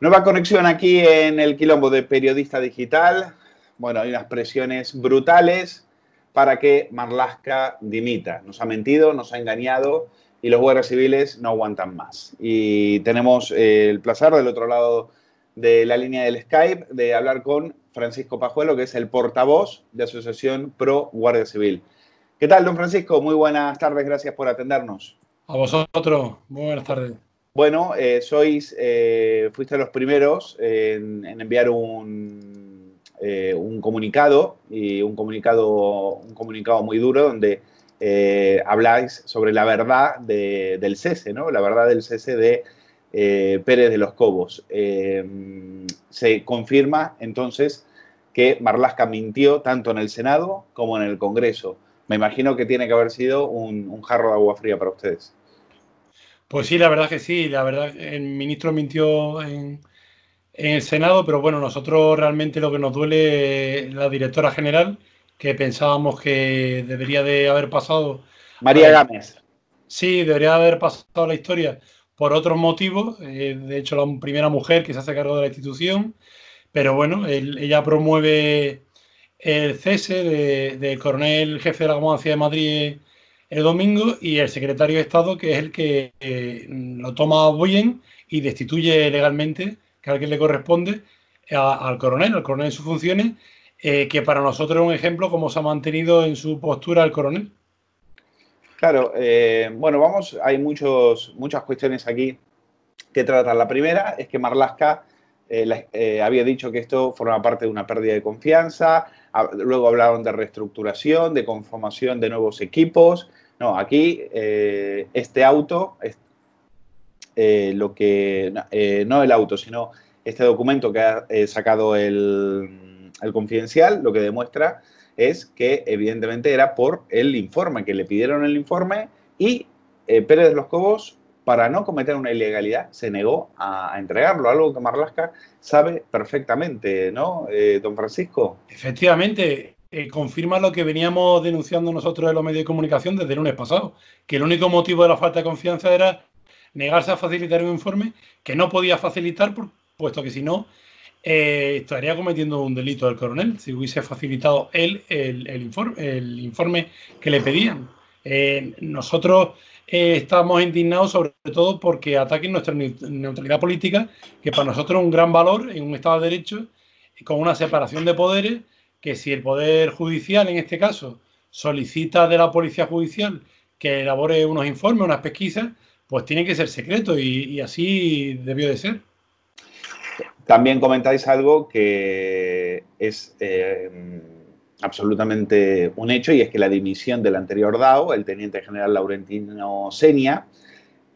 Nueva conexión aquí en el quilombo de periodista digital. Bueno, hay unas presiones brutales para que Marlasca dimita. Nos ha mentido, nos ha engañado y los guardias civiles no aguantan más. Y tenemos eh, el placer del otro lado de la línea del Skype de hablar con Francisco Pajuelo, que es el portavoz de Asociación Pro Guardia Civil. ¿Qué tal, don Francisco? Muy buenas tardes, gracias por atendernos. A vosotros, muy buenas tardes. Bueno, sois, eh, eh, fuiste los primeros en, enviar eh, un, comunicado y un comunicado, un comunicado muy duro donde habláis sobre la verdad del cese, ¿no? La verdad del cese de Pérez de los Cobos. se confirma entonces que Marlasca mintió tanto en el Senado como en el Congreso. Me imagino que tiene que haber sido un jarro de agua fría para ustedes. Pues sí, la verdad que sí, la verdad el ministro mintió en, el Senado, pero bueno, nosotros realmente lo que nos duele eh, la directora general, que pensábamos que debería de haber pasado. María Gámez. Sí, debería haber pasado la historia por otros motivos. Eh, de hecho, la primera mujer que se hace cargo de la institución. Pero bueno, ella promueve el cese del de coronel jefe de la Comunidad de Madrid el domingo y el secretario de Estado, que es el que eh, lo toma bien y destituye legalmente, que al que le corresponde, al coronel, al coronel en sus funciones, eh, que para nosotros es un ejemplo cómo se ha mantenido en su postura el coronel. Claro, eh, bueno, vamos, hay muchos, muchas cuestiones aquí que tratar. La primera es que Marlaska había dicho que esto forma parte de una pérdida de confianza, luego hablaron de reestructuración, de conformación de nuevos equipos, no, aquí eh, este auto, eh, lo que, eh, no el auto, sino este documento que ha sacado el, confidencial, lo que demuestra es que evidentemente era por el informe, que le pidieron el informe y Pérez Los Cobos, para no cometer una ilegalidad, se negó a, entregarlo, algo que Marlasca sabe perfectamente, ¿no, don Francisco? Efectivamente, eh, confirma lo que veníamos denunciando nosotros en los medios de comunicación desde el lunes pasado, que el único motivo de la falta de confianza era negarse a facilitar un informe que no podía facilitar, por, puesto que si no, eh, estaría cometiendo un delito del coronel si hubiese facilitado él el, informe, el informe, que le pedían. Eh, nosotros estamos indignados sobre todo porque ataquen nuestra neutralidad política, que para nosotros es un gran valor en un Estado de Derecho, con una separación de poderes que si el Poder Judicial, en este caso, solicita de la Policía Judicial que elabore unos informes, unas pesquisas, pues tiene que ser secreto y, así debió de ser. También comentáis algo que es eh, absolutamente un hecho y es que la dimisión del anterior DAO, el teniente general Laurentino Senia,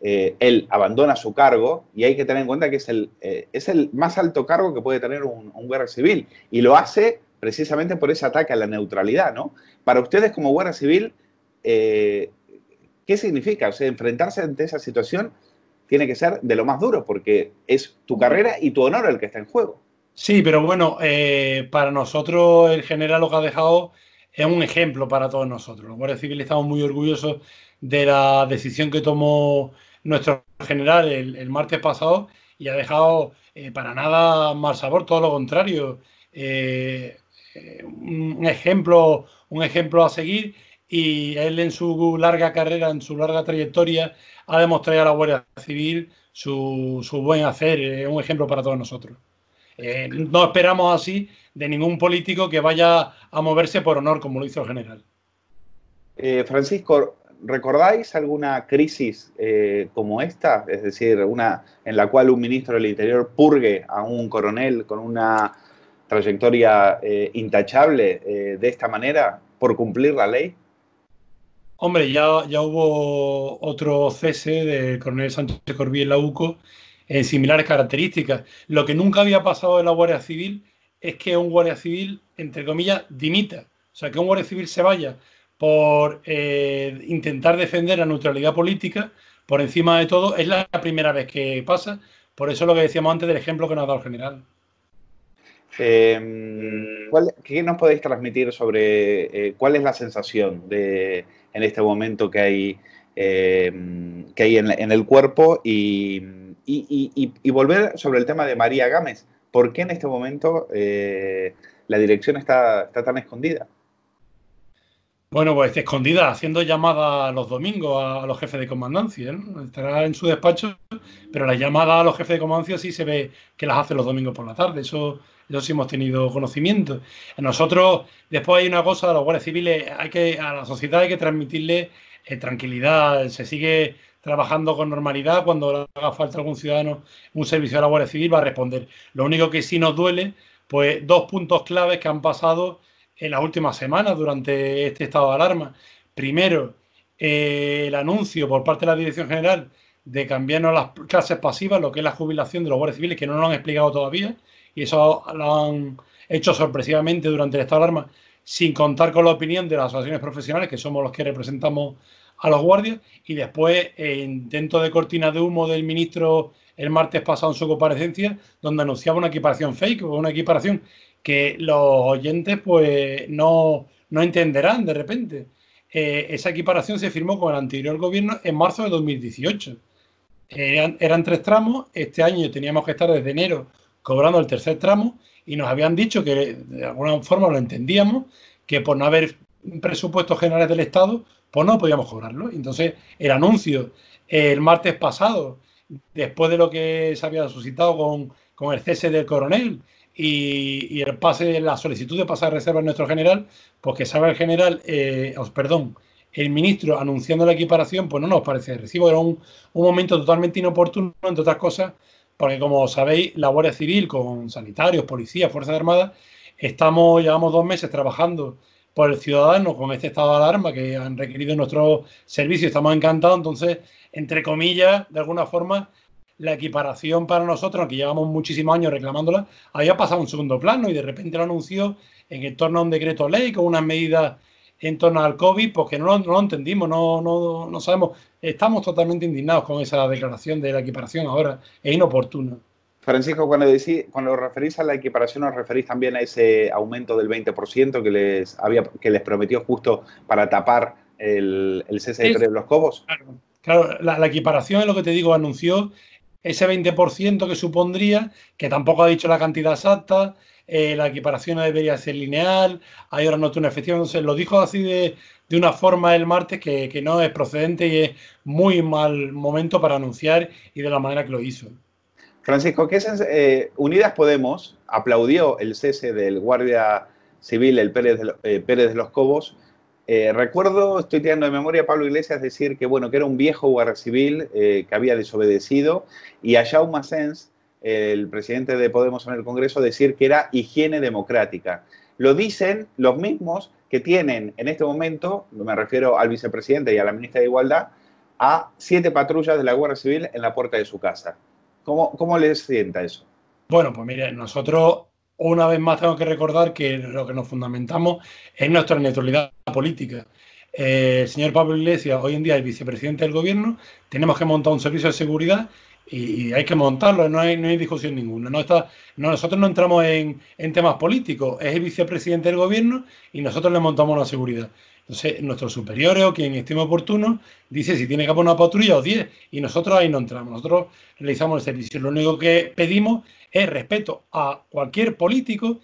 eh, él abandona su cargo y hay que tener en cuenta que es el, eh, es el más alto cargo que puede tener un, un guerra civil y lo hace precisamente por ese ataque a la neutralidad, ¿no? Para ustedes como Guardia Civil, eh, ¿qué significa? O sea, enfrentarse ante esa situación tiene que ser de lo más duro, porque es tu carrera y tu honor el que está en juego. Sí, pero bueno, eh, para nosotros el general lo que ha dejado es un ejemplo para todos nosotros. Los Guardias Civiles estamos muy orgullosos de la decisión que tomó nuestro general el, martes pasado y ha dejado eh, para nada mal sabor, todo lo contrario un, ejemplo, un ejemplo a seguir y él en su larga carrera, en su larga trayectoria, ha demostrado a la Guardia Civil su, buen hacer, es un ejemplo para todos nosotros. Eh, no esperamos así de ningún político que vaya a moverse por honor, como lo hizo el general. Eh, Francisco, ¿recordáis alguna crisis eh, como esta? Es decir, una en la cual un ministro del Interior purgue a un coronel con una trayectoria eh, intachable eh, de esta manera por cumplir la ley? Hombre, ya, ya hubo otro cese de coronel Sánchez Corbí en la UCO en similares características. Lo que nunca había pasado en la Guardia Civil es que un Guardia Civil, entre comillas, dimita. O sea, que un Guardia Civil se vaya por eh, intentar defender la neutralidad política por encima de todo, es la primera vez que pasa. Por eso lo que decíamos antes del ejemplo que nos ha dado el general. Em, ¿Qué nos podéis transmitir sobre eh, cuál es la sensación de, en este momento que hay, em, que hay en, el cuerpo? Y, volver sobre el tema de María Gámez. ¿Por qué en este momento eh, la dirección está, tan escondida? Bueno, pues escondida, haciendo llamadas los domingos a los jefes de comandancia. Estará en su despacho pero las llamadas a los jefes de comandancia sí se ve que las hace los domingos por la tarde, eso, eso sí hemos tenido conocimiento. Nosotros, después hay una cosa de los guardias civiles, hay que, a la sociedad hay que transmitirle eh, tranquilidad, se sigue trabajando con normalidad, cuando haga falta algún ciudadano, un servicio de la Guardia Civil va a responder. Lo único que sí nos duele, pues dos puntos claves que han pasado en las últimas semanas durante este estado de alarma. Primero, eh, el anuncio por parte de la Dirección General de cambiarnos las clases pasivas, lo que es la jubilación de los guardias civiles, que no nos lo han explicado todavía, y eso lo han hecho sorpresivamente durante el estado de alarma, sin contar con la opinión de las asociaciones profesionales, que somos los que representamos a los guardias, y después, eh, intento de cortina de humo del ministro el martes pasado en su comparecencia, donde anunciaba una equiparación fake, pues una equiparación que los oyentes pues no, entenderán de repente. Eh, esa equiparación se firmó con el anterior gobierno en marzo de 2018 eran, tres tramos. Este año teníamos que estar desde enero cobrando el tercer tramo y nos habían dicho que de alguna forma lo entendíamos, que por no haber presupuestos generales del Estado, pues no podíamos cobrarlo. Entonces, el anuncio el martes pasado, después de lo que se había suscitado con, el cese del coronel y, el pase, la solicitud de pasar reserva en nuestro general, pues que sabe el general, eh, os perdón, el ministro anunciando la equiparación, pues no nos parece de recibo. Era un, momento totalmente inoportuno, entre otras cosas, porque como sabéis, la Guardia Civil con sanitarios, policías, Fuerzas Armadas, estamos, llevamos dos meses trabajando por el ciudadano con este estado de alarma que han requerido nuestros servicios. estamos encantados. Entonces, entre comillas, de alguna forma, la equiparación para nosotros, que llevamos muchísimos años reclamándola, había pasado a un segundo plano y de repente lo anunció en torno a un decreto ley con unas medidas en torno al COVID, porque no, no lo entendimos, no, no, no sabemos. Estamos totalmente indignados con esa declaración de la equiparación ahora, es inoportuna. Francisco, cuando, decís, cuando referís a la equiparación, ¿nos referís también a ese aumento del 20% que les, había, que les prometió justo para tapar el, el cese de los Cobos. Claro, la, equiparación es lo que te digo, anunció ese 20% que supondría, que tampoco ha dicho la cantidad exacta, eh, la equiparación debería ser lineal, hay no una efectivas. se lo dijo así de, una forma el martes que, no es procedente y es muy mal momento para anunciar y de la manera que lo hizo. Francisco, que es, eh, Unidas Podemos aplaudió el cese del guardia civil, el Pérez de, eh, Pérez de los Cobos. recuerdo, estoy tirando de memoria a Pablo Iglesias decir que bueno, que era un viejo guardia civil que había desobedecido y a Jaume Asens el presidente de Podemos en el Congreso, decir que era higiene democrática. Lo dicen los mismos que tienen en este momento, me refiero al vicepresidente y a la ministra de Igualdad, a siete patrullas de la Guardia Civil en la puerta de su casa. ¿Cómo, cómo les sienta eso? Bueno, pues mire, nosotros una vez más tengo que recordar que lo que nos fundamentamos es nuestra neutralidad política. el eh, señor Pablo Iglesias, hoy en día el vicepresidente del gobierno, tenemos que montar un servicio de seguridad y, hay que montarlo, no hay, no hay discusión ninguna. No está, nosotros no entramos en, temas políticos, es el vicepresidente del gobierno y nosotros le montamos la seguridad. Entonces, nuestros superiores o quien estima oportuno dice si tiene que poner una patrulla o 10 y nosotros ahí no entramos, nosotros realizamos el servicio. Lo único que pedimos es respeto a cualquier político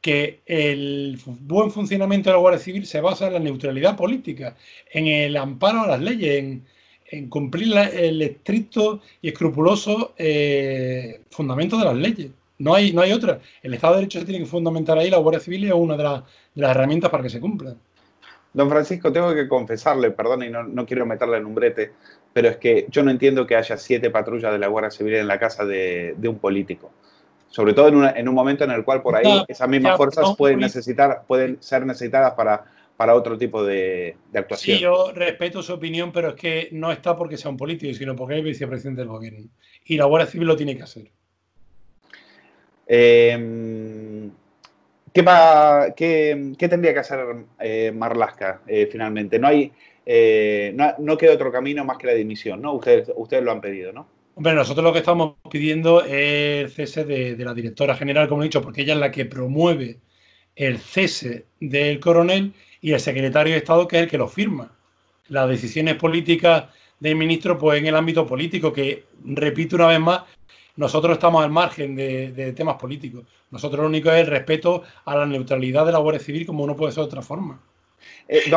que el buen funcionamiento de la Guardia Civil se basa en la neutralidad política, en el amparo a las leyes, en, en cumplir el estricto y escrupuloso eh, fundamento de las leyes. No hay, no hay otra. El Estado de Derecho se tiene que fundamentar ahí, la Guardia Civil es una de, las herramientas para que se cumpla. Don Francisco, tengo que confesarle, perdón, y no, quiero meterle en un brete, pero es que yo no entiendo que haya siete patrullas de la Guardia Civil en la casa de, un político. Sobre todo en, en, un momento en el cual por ahí esas mismas fuerzas pueden, necesitar, pueden ser necesitadas para para otro tipo de, actuación. Sí, yo respeto su opinión, pero es que no está porque sea un político, sino porque es vicepresidente del gobierno. Y la Guardia Civil lo tiene que hacer. Em, ¿qué, tendría que hacer eh, Marlaska eh, finalmente? No hay, eh, no, queda otro camino más que la dimisión, ¿no? Ustedes, lo han pedido, ¿no? Hombre, nosotros lo que estamos pidiendo es el cese de la directora general, como he dicho, porque ella es la que promueve el cese del coronel y el secretario de Estado, que es el que lo firma. Las decisiones políticas del ministro, pues en el ámbito político, que repito una vez más, nosotros estamos al margen de, temas políticos. Nosotros lo único es el respeto a la neutralidad de la Guardia Civil, como no puede ser de otra forma. Eh,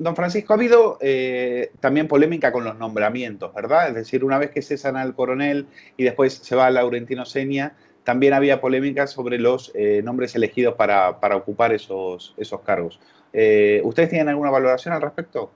don, Francisco, ha habido eh, también polémica con los nombramientos, ¿verdad? Es decir, una vez que sana el coronel y después se va a Laurentino senia también había polémicas sobre los eh, nombres elegidos para, ocupar esos, esos cargos. Eh, ¿Ustedes tienen alguna valoración al respecto?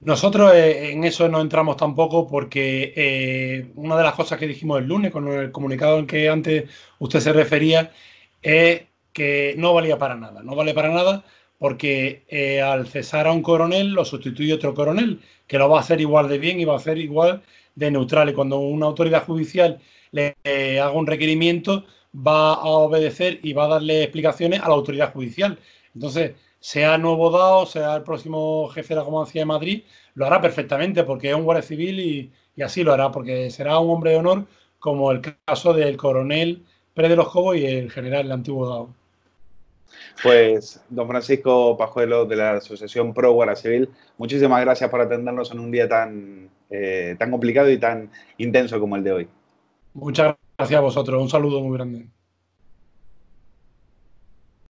Nosotros eh, en eso no entramos tampoco porque una de las cosas que dijimos el lunes con el comunicado en que antes usted se refería es que no valía para nada, no vale para nada porque eh, al cesar a un coronel lo sustituye otro coronel, que lo va a hacer igual de bien y va a ser igual de neutral. Y cuando una autoridad judicial le eh, haga un requerimiento, va a obedecer y va a darle explicaciones a la autoridad judicial. Entonces, sea nuevo dado, sea el próximo jefe de la Comandancia de Madrid, lo hará perfectamente porque es un guardia civil y, y así lo hará, porque será un hombre de honor, como el caso del coronel Pérez de los Cobos y el general el antiguo dado. Pues, don Francisco Pajuelo de la Asociación Pro Civil, muchísimas gracias por atendernos en un día tan, eh, tan complicado y tan intenso como el de hoy. Muchas gracias a vosotros, un saludo muy grande.